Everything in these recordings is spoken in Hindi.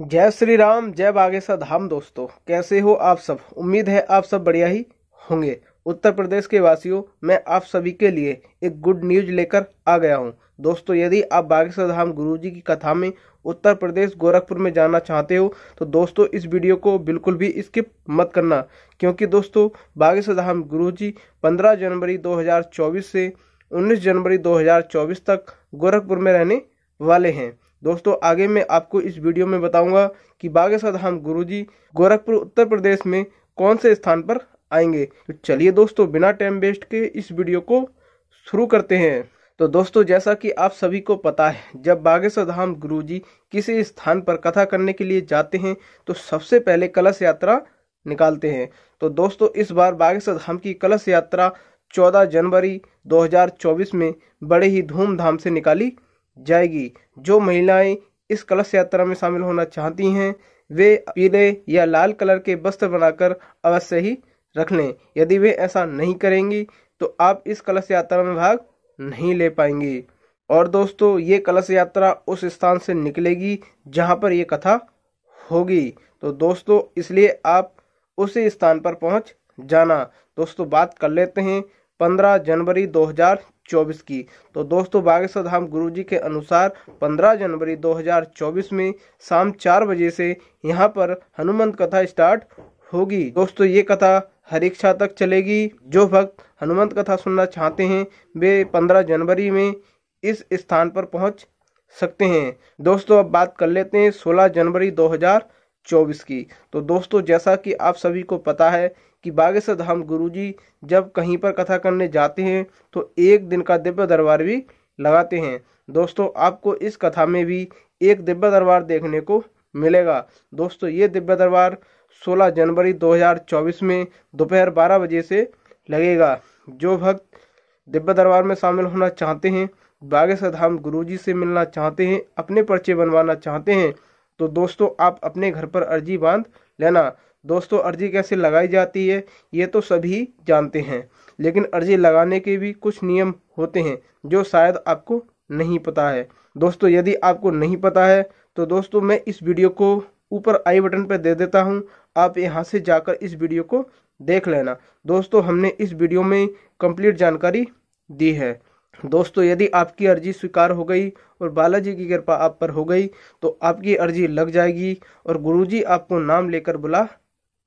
जय श्री राम जय बागेश्वर धाम दोस्तों कैसे हो आप सब उम्मीद है आप सब बढ़िया ही होंगे उत्तर प्रदेश के वासियों मैं आप सभी के लिए एक गुड न्यूज लेकर आ गया हूं दोस्तों यदि आप बागेश्वर धाम गुरुजी की कथा में उत्तर प्रदेश गोरखपुर में जाना चाहते हो तो दोस्तों इस वीडियो को बिल्कुल भी स्किप मत करना क्योंकि दोस्तों बागेश्वर धाम जी पंद्रह जनवरी चौबीस से उन्नीस जनवरी चौबीस तक गोरखपुर में रहने वाले हैं दोस्तों आगे मैं आपको इस वीडियो में बताऊंगा कि बागेश्वर धाम गुरुजी गोरखपुर उत्तर प्रदेश में कौन से स्थान पर आएंगे तो चलिए दोस्तों बिना टाइम वेस्ट के इस वीडियो को शुरू करते हैं तो दोस्तों जैसा कि आप सभी को पता है जब बागेश्वर धाम जी किसी स्थान पर कथा करने के लिए जाते हैं तो सबसे पहले कलश यात्रा निकालते हैं तो दोस्तों इस बार बागेश्वर धाम की कलश यात्रा 14 जनवरी 2024 में बड़े ही धूमधाम से निकाली जाएगी जो महिलाएं इस कलश यात्रा में शामिल होना चाहती हैं वे पीले या लाल कलर के वस्त्र बनाकर अवश्य ही रख लें यदि वे ऐसा नहीं करेंगी तो आप इस कलश यात्रा में भाग नहीं ले पाएंगी और दोस्तों ये कलश यात्रा उस स्थान से निकलेगी जहाँ पर ये कथा होगी तो दोस्तों इसलिए आप उसी स्थान पर पहुँच जाना दोस्तों बात कर लेते हैं 15 जनवरी 2024 की तो दोस्तों बागेश्वर धाम जी के अनुसार 15 जनवरी 2024 में शाम चार बजे से यहाँ पर हनुमंत कथा स्टार्ट होगी दोस्तों ये कथा हरीक्षा तक चलेगी जो भक्त हनुमंत कथा सुनना चाहते हैं वे 15 जनवरी में इस स्थान पर पहुंच सकते हैं दोस्तों अब बात कर लेते हैं 16 जनवरी 2024 की तो दोस्तों जैसा कि आप सभी को पता है कि बागेश्वर धाम जी जब कहीं पर कथा करने जाते हैं तो एक दिन का दिव्य दरबार भी लगाते हैं दोस्तों आपको इस कथा में भी एक दिव्य दरबार देखने को मिलेगा दोस्तों ये दिव्य दरबार 16 जनवरी 2024 में दोपहर 12 बजे से लगेगा जो भक्त दिव्य दरबार में शामिल होना चाहते हैं बागेश्वर धाम जी से मिलना चाहते हैं अपने पर्चे बनवाना चाहते हैं तो दोस्तों आप अपने घर पर अर्जी बांध लेना दोस्तों अर्जी कैसे लगाई जाती है ये तो सभी जानते हैं लेकिन अर्जी लगाने के भी कुछ नियम होते हैं जो शायद आपको नहीं पता है दोस्तों यदि आपको नहीं पता है तो दोस्तों मैं इस वीडियो को ऊपर आई बटन पर दे देता हूं आप यहां से जाकर इस वीडियो को देख लेना दोस्तों हमने इस वीडियो में कंप्लीट जानकारी दी है दोस्तों यदि आपकी अर्जी स्वीकार हो गई और बालाजी की कृपा आप पर हो गई तो आपकी अर्जी लग जाएगी और गुरुजी आपको नाम लेकर बुला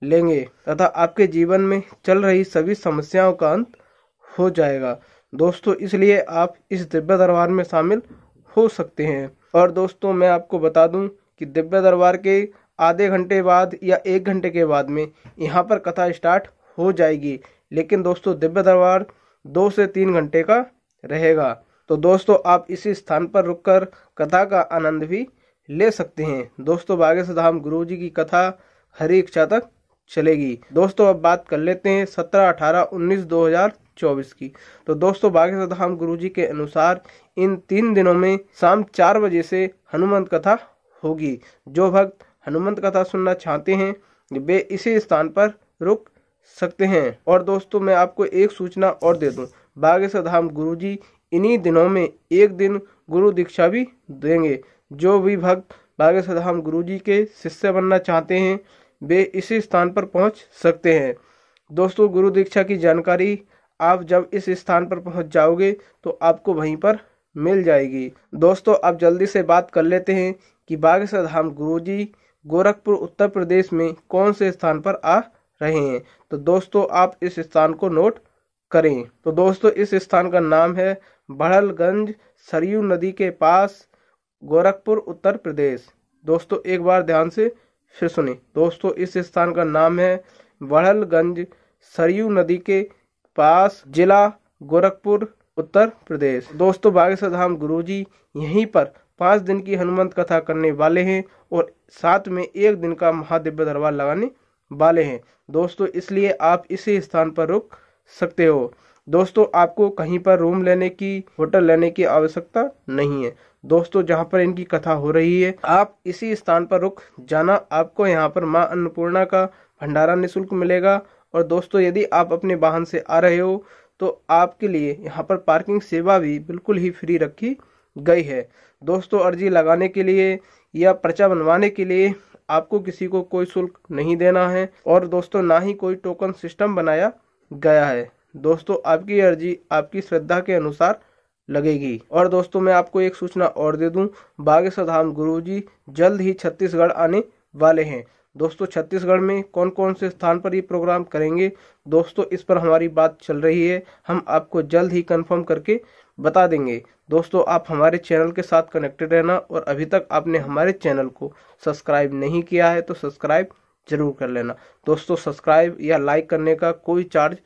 लेंगे तथा आपके जीवन में चल रही सभी समस्याओं का अंत हो जाएगा दोस्तों इसलिए आप इस दिव्य दरबार में शामिल हो सकते हैं और दोस्तों मैं आपको बता दूं कि दिव्य दरबार के आधे घंटे बाद या एक घंटे के बाद में यहाँ पर कथा स्टार्ट हो जाएगी लेकिन दोस्तों दिव्य दरबार दो से तीन घंटे का रहेगा तो दोस्तों आप इसी स्थान पर रुककर कथा का आनंद भी ले सकते हैं दोस्तों बागेश्वर धाम गुरु जी की कथा हरी इच्छा तक चलेगी दोस्तों अब बात कर लेते हैं सत्रह अठारह उन्नीस दो हजार चौबीस की तो दोस्तों बागेश्वर धाम गुरु जी के अनुसार इन तीन दिनों में शाम चार बजे से हनुमंत कथा होगी जो भक्त हनुमंत कथा सुनना चाहते हैं वे इसी स्थान पर रुक सकते हैं और दोस्तों मैं आपको एक सूचना और दे दूं बागेश्वर धाम गुरु जी इन्हीं दिनों में एक दिन गुरु दीक्षा भी देंगे जो भी भक्त बागेश्वर धाम गुरु जी के शिष्य बनना चाहते हैं वे इसी स्थान पर पहुंच सकते हैं दोस्तों गुरु दीक्षा की जानकारी आप जब इस स्थान पर पहुंच जाओगे तो आपको वहीं पर मिल जाएगी दोस्तों आप जल्दी से बात कर लेते हैं कि बागेश्वर धाम गुरु जी गोरखपुर उत्तर प्रदेश में कौन से स्थान पर आ रहे हैं तो दोस्तों आप इस स्थान को नोट करें तो दोस्तों इस स्थान का नाम है बड़लगंज सरयू नदी के पास गोरखपुर उत्तर प्रदेश दोस्तों एक बार ध्यान से फिर सुने दोस्तों इस स्थान का नाम है बड़लगंज सरयू नदी के पास जिला गोरखपुर उत्तर प्रदेश दोस्तों बागेश्वर धाम गुरु जी यहीं पर पाँच दिन की हनुमंत कथा करने वाले हैं और साथ में एक दिन का महादिव्य दरबार लगाने वाले हैं दोस्तों इसलिए आप इसी स्थान पर रुक सकते हो दोस्तों आपको कहीं पर रूम लेने की होटल लेने की आवश्यकता नहीं है दोस्तों जहाँ पर इनकी कथा हो रही है आप इसी स्थान पर रुक जाना आपको यहाँ पर माँ अन्नपूर्णा का भंडारा निःशुल्क मिलेगा और दोस्तों यदि आप अपने वाहन से आ रहे हो तो आपके लिए यहाँ पर पार्किंग सेवा भी बिल्कुल ही फ्री रखी गई है दोस्तों अर्जी लगाने के लिए या पर्चा बनवाने के लिए आपको किसी को कोई शुल्क नहीं देना है और दोस्तों ना ही कोई टोकन सिस्टम बनाया गया है दोस्तों आपकी अर्जी आपकी श्रद्धा के अनुसार लगेगी और दोस्तों मैं आपको एक सूचना और दे दूं बागेश्वर धाम गुरु जी जल्द ही छत्तीसगढ़ आने वाले हैं दोस्तों छत्तीसगढ़ में कौन कौन से स्थान पर ये प्रोग्राम करेंगे दोस्तों इस पर हमारी बात चल रही है हम आपको जल्द ही कंफर्म करके बता देंगे दोस्तों आप हमारे चैनल के साथ कनेक्टेड रहना और अभी तक आपने हमारे चैनल को सब्सक्राइब नहीं किया है तो सब्सक्राइब जरूर कर लेना दोस्तों सब्सक्राइब या लाइक करने का कोई चार्ज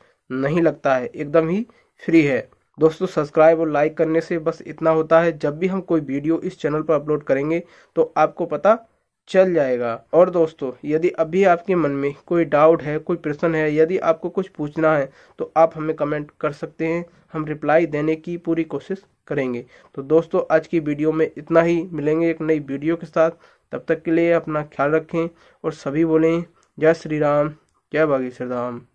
नहीं लगता है एकदम ही फ्री है दोस्तों सब्सक्राइब और लाइक करने से बस इतना होता है जब भी हम कोई वीडियो इस चैनल पर अपलोड करेंगे तो आपको पता चल जाएगा और दोस्तों यदि अभी आपके मन में कोई डाउट है कोई प्रश्न है यदि आपको कुछ पूछना है तो आप हमें कमेंट कर सकते हैं हम रिप्लाई देने की पूरी कोशिश करेंगे तो दोस्तों आज की वीडियो में इतना ही मिलेंगे एक नई वीडियो के साथ तब तक के लिए अपना ख्याल रखें और सभी बोलें जय श्री राम जय बागेश्वर धाम